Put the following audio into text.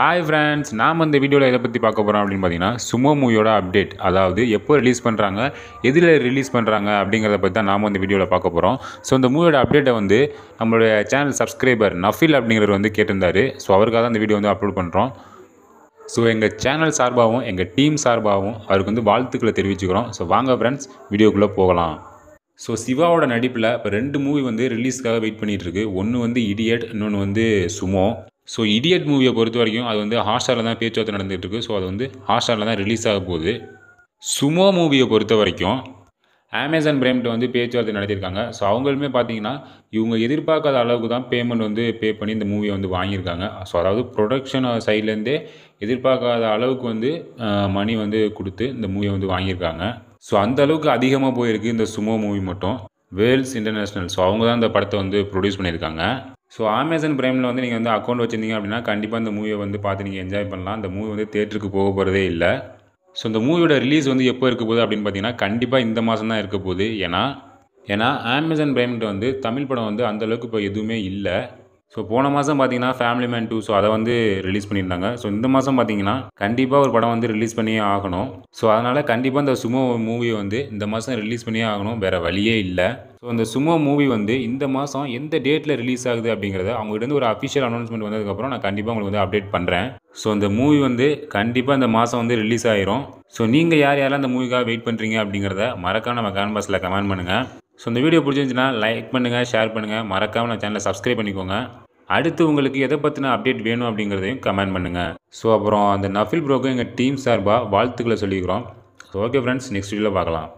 hi friends நாம் இந்த வீடியோவில் எதை பற்றி பார்க்க போகிறோம் அப்படின்னு பார்த்தீங்கன்னா சுமோ மூவியோட அப்டேட் அதாவது எப்போ ரிலீஸ் பண்ணுறாங்க எதில் ரிலீஸ் பண்ணுறாங்க அப்படிங்கிறத பற்றி தான் நாம் இந்த வீடியோவில் பார்க்க போகிறோம் ஸோ இந்த மூவியோட அப்டேட்டை வந்து நம்மளுடைய சேனல் சப்ஸ்கிரைபர் நஃபில் அப்படிங்கிறவர் வந்து கேட்டிருந்தார் ஸோ அவருக்காக தான் இந்த வீடியோ வந்து அப்லோட் பண்ணுறோம் ஸோ எங்கள் சேனல் சார்பாகவும் எங்கள் டீம் சார்பாகவும் அவருக்கு வந்து வாழ்த்துக்களை தெரிவிச்சுக்கிறோம் ஸோ வாங்க ஃப்ரெண்ட்ஸ் வீடியோக்குள்ளே போகலாம் ஸோ சிவாவோட நடிப்பில் இப்போ ரெண்டு மூவி வந்து ரிலீஸ்க்காக வெயிட் பண்ணிகிட்ருக்கு ஒன்று வந்து இடியட் இன்னொன்று வந்து சுமோ ஸோ இடியட் மூவியை பொறுத்த வரைக்கும் அது வந்து ஹாட்ஸ்டாரில் தான் பேச்சுவார்த்தை நடந்துகிட்டு இருக்குது ஸோ அது வந்து ஹாட்ஸ்டாரில் தான் ரிலீஸ் ஆக போகுது சுமோ மூவியை பொறுத்த வரைக்கும் அமேசான் பிரைம்கிட்ட வந்து பேச்சுவார்த்தை நடத்தியிருக்காங்க ஸோ அவங்களுமே பார்த்தீங்கன்னா இவங்க எதிர்பார்க்காத அளவுக்கு தான் பேமெண்ட் வந்து பே பண்ணி இந்த மூவியை வந்து வாங்கியிருக்காங்க ஸோ அதாவது ப்ரொடக்ஷன் சைட்லேருந்தே எதிர்பார்க்காத அளவுக்கு வந்து மணி வந்து கொடுத்து இந்த மூவியை வந்து வாங்கியிருக்காங்க ஸோ அந்த அளவுக்கு அதிகமாக போயிருக்கு இந்த சுமோ மூவி மட்டும் வேர்ல்ஸ் இன்டர்நேஷ்னல் ஸோ அவங்க தான் இந்த படத்தை வந்து ப்ரொடியூஸ் பண்ணியிருக்காங்க ஸோ அமேசான் ப்ரைமில் வந்து நீங்கள் வந்து அக்கௌண்ட் வச்சுருந்தீங்க அப்படின்னா கண்டிப்பாக அந்த மூவியை வந்து பார்த்து நீங்கள் என்ஜாய் பண்ணலாம் அந்த மூவி வந்து தேட்டருக்கு போக போகிறதே இல்லை ஸோ இந்த மூவியோட ரிலீஸ் வந்து எப்போ இருக்க போகுது அப்படின்னு பார்த்தீங்கன்னா கண்டிப்பாக இந்த மாதம் தான் இருக்க போகுது ஏன்னா ஏன்னா அமேசான் ப்ரைம்கிட்ட வந்து தமிழ் படம் வந்து அந்தளவுக்கு இப்போ எதுவுமே இல்லை ஸோ போன மாதம் பார்த்தீங்கன்னா ஃபேமிலி மேன் டூ ஸோ அதை வந்து ரிலீஸ் பண்ணியிருந்தாங்க ஸோ இந்த மாதம் பார்த்தீங்கன்னா கண்டிப்பாக ஒரு படம் வந்து ரிலீஸ் பண்ணியே ஆகணும் ஸோ அதனால் கண்டிப்பாக இந்த சுமோ மூவியை வந்து இந்த மாதம் ரிலீஸ் பண்ணியே ஆகணும் வேறு வழியே இல்லை ஸோ அந்த சும்மா மூவி வந்து இந்த மாதம் எந்த டேட்டில் ரிலீஸ் ஆகுது அப்படிங்கிறத அவங்ககிட்ட ஒரு அஃபிஷியல் அனௌன்ஸ்மெண்ட் வந்ததுக்கப்புறம் நான் கண்டிப்பாக உங்களுக்கு வந்து அப்டேட் பண்ணுறேன் ஸோ அந்த மூவி வந்து கண்டிப்பாக இந்த மாதம் வந்து ரிலீஸ் ஆயிரும் ஸோ நீங்கள் யார் யாரெல்லாம் அந்த மூவிக்காக வெயிட் பண்ணுறீங்க அப்படிங்கிறத மறக்காம நம்ம கமெண்ட் பாக்ஸில் கமெண்ட் பண்ணுங்கள் ஸோ இந்த வீடியோ பிடிச்சிருந்துச்சுன்னா லைக் பண்ணுங்கள் ஷேர் பண்ணுங்கள் மறக்காமல் நான் சேனலை சப்ஸ்கிரைப் பண்ணிக்கோங்க அடுத்து உங்களுக்கு எதை பற்றின அப்டேட் வேணும் அப்படிங்கிறதையும் கமெண்ட் பண்ணுங்கள் ஸோ அப்புறம் அந்த நஃபில் ப்ரோக்கு எங்கள் டீம் சார்பாக வாழ்த்துக்களை சொல்லிக்கிறோம் ஸோ ஓகே ஃப்ரெண்ட்ஸ் நெக்ஸ்ட் வீடியோவில் பார்க்கலாம்